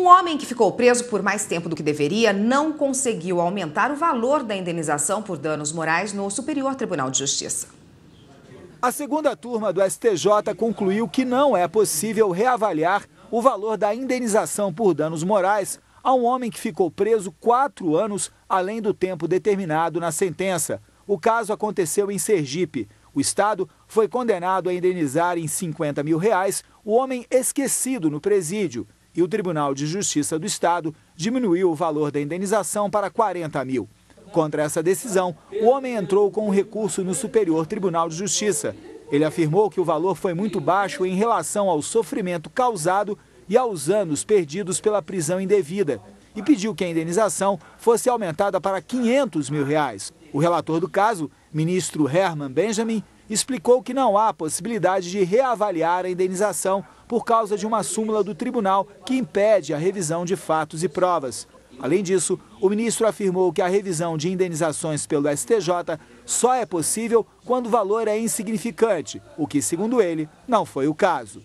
Um homem que ficou preso por mais tempo do que deveria não conseguiu aumentar o valor da indenização por danos morais no Superior Tribunal de Justiça. A segunda turma do STJ concluiu que não é possível reavaliar o valor da indenização por danos morais a um homem que ficou preso quatro anos além do tempo determinado na sentença. O caso aconteceu em Sergipe. O Estado foi condenado a indenizar em 50 mil reais o homem esquecido no presídio e o Tribunal de Justiça do Estado diminuiu o valor da indenização para 40 mil. Contra essa decisão, o homem entrou com um recurso no Superior Tribunal de Justiça. Ele afirmou que o valor foi muito baixo em relação ao sofrimento causado e aos anos perdidos pela prisão indevida e pediu que a indenização fosse aumentada para 500 mil reais. O relator do caso, ministro Herman Benjamin, explicou que não há possibilidade de reavaliar a indenização por causa de uma súmula do tribunal que impede a revisão de fatos e provas. Além disso, o ministro afirmou que a revisão de indenizações pelo STJ só é possível quando o valor é insignificante, o que, segundo ele, não foi o caso.